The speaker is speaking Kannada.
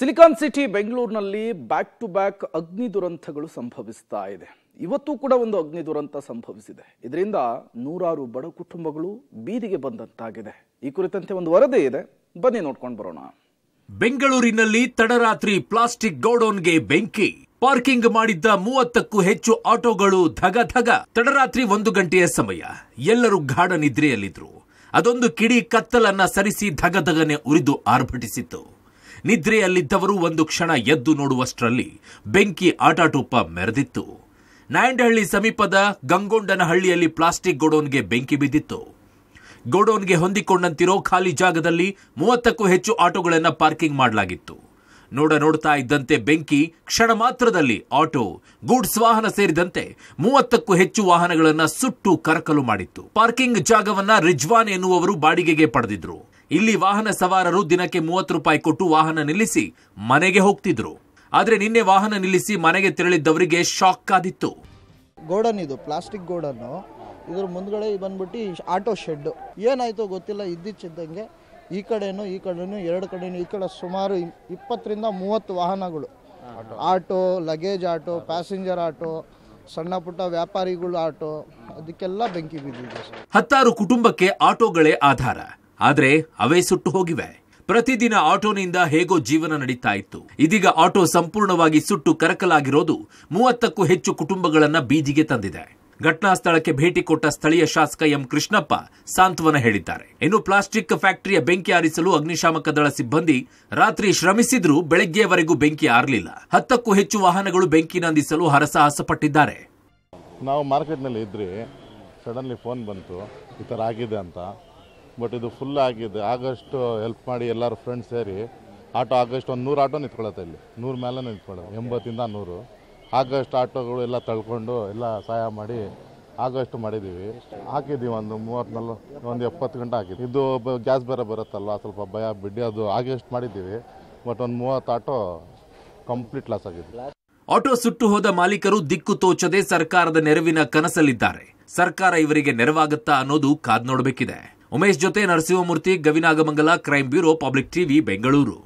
ಸಿಲಿಕಾನ್ ಸಿಟಿ ಬೆಂಗಳೂರಿನಲ್ಲಿ ಬ್ಯಾಕ್ ಟು ಬ್ಯಾಕ್ ಅಗ್ನಿ ದುರಂತಗಳು ಸಂಭವಿಸ್ತಾ ಇದೆ ಇವತ್ತು ಕೂಡ ಒಂದು ಅಗ್ನಿ ದುರಂತ ಸಂಭವಿಸಿದೆ ಇದರಿಂದ ನೂರಾರು ಬಡ ಕುಟುಂಬಗಳು ಬೀದಿಗೆ ಬಂದಂತಾಗಿದೆ ಈ ಕುರಿತಂತೆ ಒಂದು ವರದಿ ಇದೆ ಬನ್ನಿ ನೋಡ್ಕೊಂಡು ಬರೋಣ ಬೆಂಗಳೂರಿನಲ್ಲಿ ತಡರಾತ್ರಿ ಪ್ಲಾಸ್ಟಿಕ್ ಗೋಡೌನ್ಗೆ ಬೆಂಕಿ ಪಾರ್ಕಿಂಗ್ ಮಾಡಿದ್ದ ಮೂವತ್ತಕ್ಕೂ ಹೆಚ್ಚು ಆಟೋಗಳು ಧಗ ಧಗ ತಡರಾತ್ರಿ ಒಂದು ಗಂಟೆಯ ಸಮಯ ಎಲ್ಲರೂ ಗಾಢ ನಿದ್ರೆಯಲ್ಲಿದ್ರು ಅದೊಂದು ಕಿಡಿ ಕತ್ತಲನ್ನ ಸರಿಸಿ ಧಗಧಗನೆ ಉರಿದು ಆರ್ಭಟಿಸಿತು ನಿದ್ರೆಯಲ್ಲಿದ್ದವರು ಒಂದು ಕ್ಷಣ ಎದ್ದು ನೋಡುವಷ್ಟರಲ್ಲಿ ಬೆಂಕಿ ಆಟಾಟೋಪ ಮೆರೆದಿತ್ತು ನಾಯಂಡಹಳ್ಳಿ ಸಮೀಪದ ಗಂಗೊಂಡನಹಳ್ಳಿಯಲ್ಲಿ ಪ್ಲಾಸ್ಟಿಕ್ ಗೋಡೌನ್ಗೆ ಬೆಂಕಿ ಬಿದ್ದಿತ್ತು ಗೋಡೌನ್ಗೆ ಹೊಂದಿಕೊಂಡಂತಿರೋ ಖಾಲಿ ಜಾಗದಲ್ಲಿ ಮೂವತ್ತಕ್ಕೂ ಹೆಚ್ಚು ಆಟೋಗಳನ್ನು ಪಾರ್ಕಿಂಗ್ ಮಾಡಲಾಗಿತ್ತು ನೋಡ ನೋಡ್ತಾ ಇದ್ದಂತೆ ಬೆಂಕಿ ಕ್ಷಣ ಮಾತ್ರದಲ್ಲಿ ಆಟೋ ಗೂಡ್ಸ್ ವಾಹನ ಸೇರಿದಂತೆ ಮೂವತ್ತಕ್ಕೂ ಹೆಚ್ಚು ವಾಹನಗಳನ್ನು ಸುಟ್ಟು ಕರಕಲು ಮಾಡಿತ್ತು ಪಾರ್ಕಿಂಗ್ ಜಾಗವನ್ನ ರಿಜ್ವಾನ್ ಎನ್ನುವವರು ಬಾಡಿಗೆಗೆ ಪಡೆದಿದ್ರು ಇಲ್ಲಿ ವಾಹನ ಸವಾರರು ದಿನಕ್ಕೆ ಮೂವತ್ತು ರೂಪಾಯಿ ಕೊಟ್ಟು ವಾಹನ ನಿಲ್ಲಿಸಿ ಮನೆಗೆ ಹೋಗ್ತಿದ್ರು ಆದರೆ ನಿನ್ನೆ ವಾಹನ ನಿಲ್ಲಿಸಿ ಮನೆಗೆ ತೆರಳಿದ್ದವರಿಗೆ ಶಾಕ್ ಆದಿತ್ತು ಗೋಡನ್ ಇದು ಪ್ಲಾಸ್ಟಿಕ್ ಗೋಡನ್ ಇದ್ರ ಮುಂದ್ಗಡೆ ಬಂದ್ಬಿಟ್ಟು ಆಟೋ ಶೆಡ್ ಏನಾಯ್ತು ಗೊತ್ತಿಲ್ಲ ಇದ್ದಿಚ್ಚಿದ್ದಂಗೆ ಈ ಕಡೆನೂ ಈ ಕಡೆನೂ ಎರಡು ಕಡೆನೂ ಈ ಕಡೆ ಸುಮಾರು ಇಪ್ಪತ್ತರಿಂದ ಮೂವತ್ತು ವಾಹನಗಳು auto luggage auto passenger auto ಸಣ್ಣ ಪುಟ್ಟ ವ್ಯಾಪಾರಿಗಳು ಆಟೋ ಅದಕ್ಕೆಲ್ಲ ಬೆಂಕಿ ಬಿದ್ದಿದೆ ಹತ್ತಾರು ಕುಟುಂಬಕ್ಕೆ ಆಟೋಗಳೇ ಆಧಾರ ಆದರೆ ಅವೇ ಸುಟ್ಟು ಹೋಗಿವೆ ಪ್ರತಿದಿನ ಆಟೋನಿಂದ ಹೇಗೋ ಜೀವನ ನಡೀತಾ ಇತ್ತು ಇದೀಗ ಆಟೋ ಸಂಪೂರ್ಣವಾಗಿ ಸುಟ್ಟು ಕರಕಲಾಗಿರೋದು ಮೂವತ್ತಕ್ಕೂ ಹೆಚ್ಚು ಕುಟುಂಬಗಳನ್ನ ಬೀದಿಗೆ ತಂದಿದೆ ಘಟನಾ ಸ್ಥಳಕ್ಕೆ ಭೇಟಿ ಕೊಟ್ಟ ಸ್ಥಳೀಯ ಶಾಸಕ ಎಂ ಕೃಷ್ಣಪ್ಪ ಸಾಂತ್ವನ ಹೇಳಿದ್ದಾರೆ ಇನ್ನು ಪ್ಲಾಸ್ಟಿಕ್ ಫ್ಯಾಕ್ಟರಿಯ ಬೆಂಕಿ ಆರಿಸಲು ಅಗ್ನಿಶಾಮಕ ದಳ ಸಿಬ್ಬಂದಿ ರಾತ್ರಿ ಶ್ರಮಿಸಿದ್ರೂ ಬೆಳಗ್ಗೆಯವರೆಗೂ ಬೆಂಕಿ ಆರಲಿಲ್ಲ ಹತ್ತಕ್ಕೂ ಹೆಚ್ಚು ವಾಹನಗಳು ಬೆಂಕಿ ನಂದಿಸಲು ಹರಸಾಹಸ ಪಟ್ಟಿದ್ದಾರೆ ನಾವು ಮಾರ್ಕೆಟ್ನಲ್ಲಿ ಇದ್ರಿ ಸಡನ್ಲಿ ಫೋನ್ ಬಂತು ಈ ಥರ ಆಗಿದೆ ಅಂತ ಬಟ್ ಇದು ಫುಲ್ ಆಗಿದೆ ಆಗಸ್ಟ್ ಹೆಲ್ಪ್ uh, ಮಾಡಿ ಎಲ್ಲರೂ ಫ್ರೆಂಡ್ಸ್ ಸೇರಿ ಆಟೋ ಆಗಸ್ಟ್ ಒಂದು ನೂರು ಆಟೋ ನಿಂತ್ಕೊಳ್ಳುತ್ತೆ ಇಲ್ಲಿ ನೂರು ಮೇಲೆ ನಿಂತ್ಕೊಳ್ಳೋದು ಎಂಬತ್ತಿಂದ ನೂರು ಆಗಸ್ಟ್ ಆಟೋಗಳು ಎಲ್ಲ ತಳ್ಕೊಂಡು ಎಲ್ಲ ಸಹಾಯ ಮಾಡಿ ಆಗಸ್ಟ್ ಮಾಡಿದ್ದೀವಿ ಹಾಕಿದ್ದೀವಿ ಒಂದು ಮೂವತ್ತು ಒಂದು ಎಪ್ಪತ್ತು ಗಂಟೆ ಹಾಕಿದ್ವಿ ಇದು ಗ್ಯಾಸ್ ಬೇರೆ ಬರುತ್ತಲ್ಲ ಸ್ವಲ್ಪ ಭಯ ಬಿಡ್ಡಿ ಅದು ಆಗಸ್ಟ್ ಮಾಡಿದ್ದೀವಿ ಬಟ್ ಒಂದು ಮೂವತ್ತು ಆಟೋ ಕಂಪ್ಲೀಟ್ ಲಾಸ್ ಆಗಿದೆ ಆಟೋ ಸುಟ್ಟು ಹೋದ ಮಾಲೀಕರು ದಿಕ್ಕು ತೋಚದೆ ಸರ್ಕಾರದ ನೆರವಿನ ಕನಸಲ್ಲಿದ್ದಾರೆ ಸರ್ಕಾರ ಇವರಿಗೆ ನೆರವಾಗುತ್ತಾ ಅನ್ನೋದು ಕಾದ್ ನೋಡಬೇಕಿದೆ ಉಮೇಶ್ ಜೊತೆ Narasimhamurthy Gavinagamangala crime bureau public TV Bengaluru